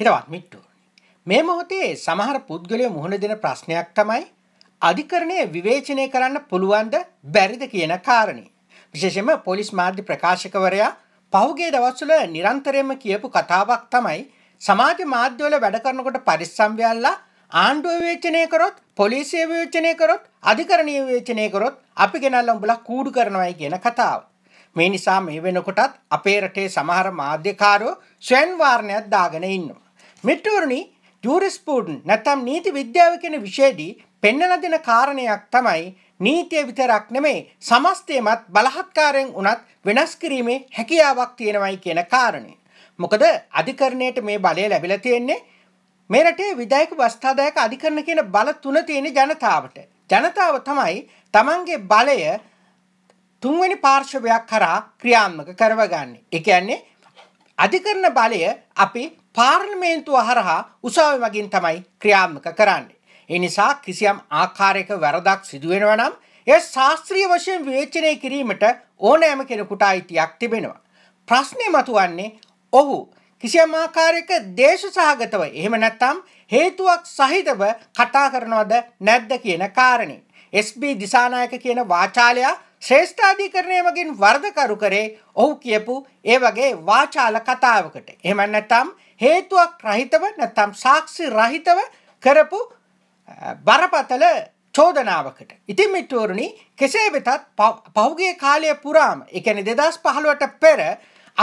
හිරවත් මිට්ටෝ. මේ මොහොතේ සමහර පුද්ගලය මුහුණ දෙන ප්‍රශ්නයක් තමයි අධිකරණය විවේචනය කරන්න පුළුවන්ද බැරිද කියන කාරණය. විශේෂම පොලිස් මාධ්‍ය ප්‍රකාශකවරයා පහුගේ දවස්වල නිරන්තරයම කියපු කතාවක් තමයි සමාජ මාධ්‍යවල වැඩ කරනකොට පරිස්සම් වෙලා ආණ්ඩුව විවේචනය කරොත් පොලිසිය විවේචනය කරොත් අධිකරණීය විවේචනය කරොත් අපි ගෙනල්ලා උඹලා කූඩු කරනවායි කියන කතාව. මේ නිසා මේ වෙනකොටත් අපේ රටේ සමහර මාධ්‍යකාරෝ ස්වයන් වාරණයක් දාගෙන ඉන්නවා. මිටුරුනි ජූරිස්පූඩන් නැත්නම් නීති විද්‍යාව කියන විෂයේදී පෙන්වන දෙන කාරණයක් තමයි නීතිය විතරක් නෙමේ සමස්තයමත් බලහත්කාරයෙන් උනත් වෙනස් කිරීමේ හැකියාවක් තියෙනවයි කියන කාරණය. මොකද අධිකරණයට මේ බලය ලැබිලා තියෙන්නේ මේ රටේ විධායක වස්ථාදායක අධිකරණ කියන බල තුන තියෙන ජනතාවට. ජනතාව තමයි තමන්ගේ බලය තුන්වැනි පාර්ශවයක් කරා ක්‍රියාත්මක කරවගන්න. එකන්නේ අධිකරණ බලය අපි පාර්ලිමේන්තුව හරහා උසාවි මගින් තමයි ක්‍රියාත්මක කරන්නේ. ඒ නිසා කිසියම් ආකාරයක වැරදක් සිදුවෙනවා නම් ඒ ශාස්ත්‍රීය වශයෙන් විවේචනය කිරීමට ඕනෑම කෙනෙකුට අයිතියක් තිබෙනවා. ප්‍රශ්නය මතුවන්නේ ඔහු කිසියම් ආකාරයක දේශ සහගතව එහෙම නැත්තම් හේතුවක් සහිතව කතා කරනවද නැද්ද කියන කාරණේ. SB දිසානායක කියන වාචාලයා ශ්‍රේෂ්ඨාධිකරණය මගින් වර්ධකරු කරේ ඔහු කියපු ඒ වගේ වාචාල කතාවකට. එහෙම නැත්නම් හේතුවක් රහිතව නැත්නම් සාක්ෂි රහිතව කරපු බරපතල චෝදනාවකට. ඉතින් මිත්‍රවරුනි කෙසේ වෙතත් පහුගිය කාලය පුරාම, ඒ කියන්නේ 2015ට පෙර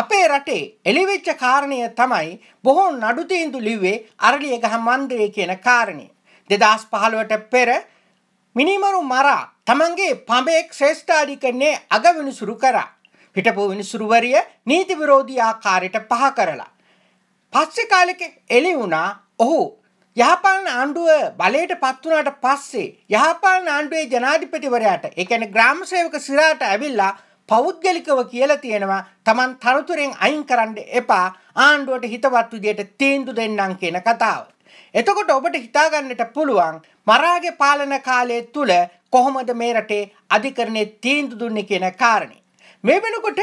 අපේ රටේ එළිවෙච්ච කාරණය තමයි බොහෝ නඩු තීන්දුව ලිව්වේ අරලියගහ මන්දිරය කියන කාරණය. 2015ට පෙර මිනිමරු මරා තමන්ගේ පඹෙක් ශ්‍රේෂ්ඨාඩි කරන්නේ අගවිනිසුරු කරා. හිටපු විනිසුරුවරිය නීති විරෝධී ආකාරයට පහ කරලා. පස්සේ කාලෙක එළි වුණා ඔහු යහපාලන ආණ්ඩුව බලයට පත් වුණාට පස්සේ යහපාලන ආණ්ඩුවේ ජනාධිපතිවරයාට ඒ කියන්නේ ග්‍රාම සේවක සිරාට ඇවිල්ලා පෞද්ගලිකව කියලා තියෙනවා Taman තනතුරෙන් අයින් කරන්න එපා ආණ්ඩුවට හිතවත් විදියට තීන්දුව දෙන්නම් කියන කතාව. එතකොට ඔබට හිතාගන්නට පුළුවන් මරාගේ පාලන කාලය තුළ කොහොමද මේ රටේ අධිකරණය තීන්දු දුන්නේ කියන කාරණේ. මේ වෙනකොට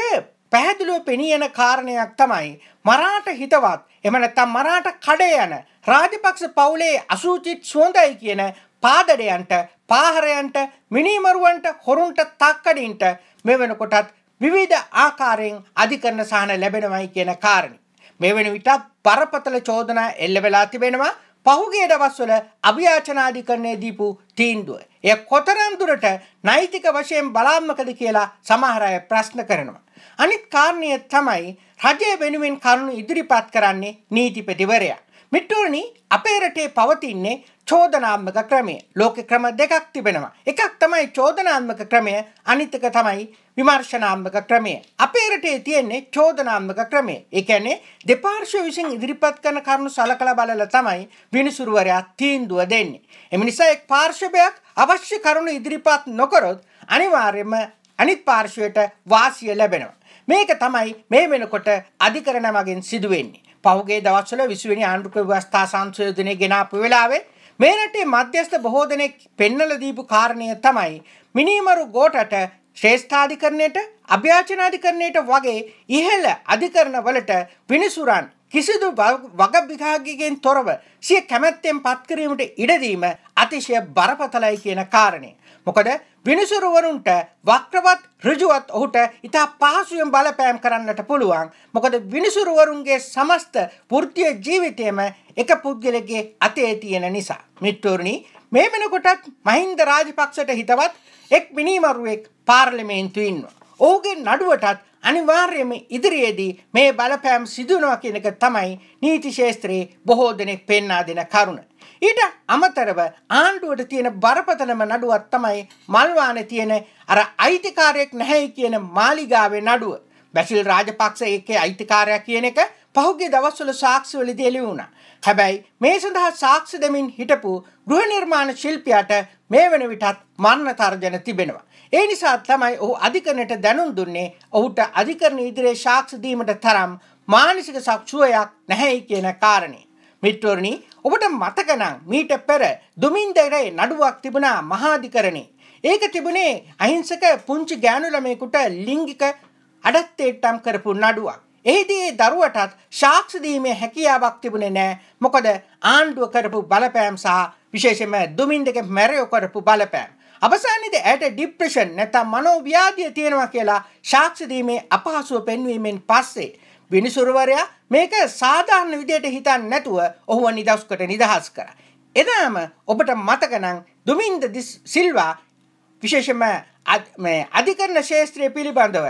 පැහැදිලිව පෙනී යන කාරණයක් තමයි මරාට හිතවත් එම නැත්නම් මරාට කඩේ යන රාජපක්ෂ පවුලේ අසුචිත් සුවඳයි කියන පාදඩයන්ට පාහරයන්ට මිනිමරුවන්ට හොරුන්ට තක්කඩින්ට මේ වෙනකොටත් විවිධ ආකාරයෙන් අධිකරණ සහන ලැබෙනවයි කියන කාරණේ මේ වෙන විටත් බරපතල චෝදනා එල්ල වෙලා තිබෙනවා පහුගේ දවස්වල අභ්‍යාචනාධිකරණය දීපු තීන්දුව. එය කොතරම් දුරට නෛතික වශයෙන් බලාත්මකද කියලා සමහර අය ප්‍රශ්න කරනවා. අනිත් කාරණය තමයි රජය වෙනුවෙන් කරුණු ඉදිරිපත් කරන්නේ නීතිපතිවරයා. මිට්ටෝනි අපේ රටේ පවතින්නේ චෝදනාත්මක ක්‍රමය. ලෝක ක්‍රම දෙකක් තිබෙනවා. එකක් තමයි චෝදනාත්මක ක්‍රමය, අනිත් එක තමයි විමර්ශනාත්මක ක්‍රමය. අපේ රටේ තියෙන්නේ චෝදනාත්මක ක්‍රමය. ඒ කියන්නේ දෙපාර්ශ්ව විසින් ඉදිරිපත් කරන කරුණු සලකලා බලලා තමයි විනිසුරුවරයා තීන්දුව දෙන්නේ. එම නිසා එක් පාර්ශ්වයක් අවශ්‍ය කරුණු ඉදිරිපත් නොකරොත් අනිවාර්යයෙන්ම අනිත් පාර්ශවයට වාසිය ලැබෙනවා. මේක තමයි මේ වෙනකොට අධිකරණ මගින් සිදුවෙන්නේ. පහුගේ දවස්වල 20 වෙනි ආණ්ඩුක්‍රම ව්‍යවස්ථා සංශෝධනය ගෙනාපු වෙලාවේ මේ රටේ මධ්‍යස්ථ බොහෝ දෙනෙක් පෙන්වලා දීපු කාරණය තමයි මිනිමරු ගෝටට ශ්‍රේෂ්ඨාධිකරණයට අභ්‍යාචනාධිකරණයට වගේ ඉහළ අධිකරණවලට විනිසුරන් කිසිදු වගබිගාගිකෙන් තොරව සිය කැමැත්තෙන් පත්කිරීමට ඉඩදීම අතිශය බරපතලයි කියන කාරණේ. මොකද විනිසුරුවරුන්ට වක්‍රවත් ඍජුවත් ඔහුට ඉතා පහසුවෙන් බලපෑම් කරන්නට පුළුවන්. මොකද විනිසුරුවරුන්ගේ සමස්ත වෘත්තීය ජීවිතයම එක පුද්ගලගේ අතේ තියෙන නිසා. මිත්‍රෝනි මේ වෙනකොටත් මහින්ද රාජපක්ෂට හිතවත් එක් මිනිමරුවෙක් පාර්ලිමේන්තුවේ ඉන්නවා. ඔහුගේ නඩුවටත් අනිවාර්යයෙන්ම ඉදිරියේදී මේ බලපෑම් සිදුනවා කියන එක තමයි නීති ශාස්ත්‍රයේ බොහෝ දෙනෙක් පෙන්වා දෙන කරුණ. ඊට අමතරව ආණ්ඩුවට තියෙන බරපතලම නඩුවත් තමයි මල්වාන තියෙන අර අයිතිකාරයෙක් නැහැයි කියන මාලිගාවේ නඩුව. බැසිල් රාජපක්ෂ ඒකේ අයිතිකාරයා කියන එක පහුගේ දවස්වල සාක්ෂිවලදී එළි වුණා. හැබැයි මේ සඳහා සාක්ෂි දෙමින් හිටපු ගෘහ නිර්මාණ ශිල්පියාට මේ වෙන විටත් මරණ තර්ජන තිබෙනවා. ඒ නිසා තමයි ඔහු අධිකරණයට දැනුම් දුන්නේ ඔහුට අධිකරණ ඉදිරියේ සාක්ෂි දීමට තරම් මානසික සක්ෂුවයක් නැහැයි කියන කාරණේ. මිත්‍රෝරණි ඔබට මතකනං මීට පෙර දුමින්දරේ නඩුවක් තිබුණා මහාධිකරණේ. ඒක තිබුණේ අහිංසක පුංචි ගෑනු ළමයෙකුට ලිංගික අඩත්තේට්ටම් කරපු නඩුවක්. එහිදී දරුවටත් සාක්ෂි දීමේ හැකියාවක් තිබුණේ නැහැ. මොකද ආණ්ඩුව කරපු බලපෑම් සහ විශේෂයෙන්ම දුමින්දගේ මැරයෝ කරපු බලපෑම්. අවසානයේදී ඇයට ડિප්‍රෙෂන් නැත්නම් මනෝව්‍යාධිය තියෙනවා කියලා සාක්ෂි දීමේ අපහසුව පෙන්වීමෙන් පස්සේ විනිසුරුවරයා මේක සාධාරණ විදියට හිතන්නේ නැතුව ඔහුව නිදස්කට නිදහස් කරා. එදාම ඔබට මතක නම් දුමින්ද සිල්වා විශේෂම මේ අධිකරණ ශාස්ත්‍රය පිළිබඳව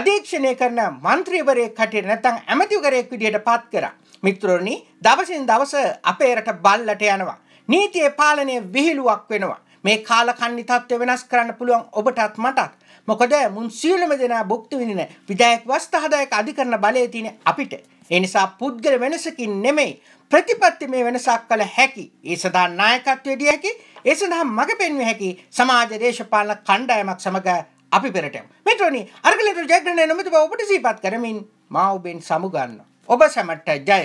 අධීක්ෂණය කරන മന്ത്രിවරයෙක් කටියට නැත්නම් ඇමතිවරයෙක් විදියට පත් කරා. මිත්‍රෝනි දවසින් දවස අපේ රට බල්ලට යනවා. නීතියේ පාලනය විහිළුවක් වෙනවා. මේ කාලකන්ණි තත්ත්වය වෙනස් කරන්න පුළුවන් ඔබටත් මටත්. මොකද මුන් සියලුම දෙනා භුක්ති විඳින විදායක වස්තහදායක අධිකරණ බලය තියෙන අපිට. ඒ නිසා පුද්ගල වෙනසකින් නෙමෙයි ප්‍රතිපත්ති මේ වෙනසක් කළ හැකි. ඒ සඳහා නායකත්වය දිය හැකි. ඒ සඳහා මඟ පෙන්විය හැකි සමාජ දේශපාලන කණ්ඩායමක් සමග අපි පෙරටෙමු. මෙතනදී අරගලට ජයග්‍රහණය නොමැතිව ඔබට සිහිපත් කරමින් මා ඔබෙන් සමුගන්නවා. ඔබ සැමට ජය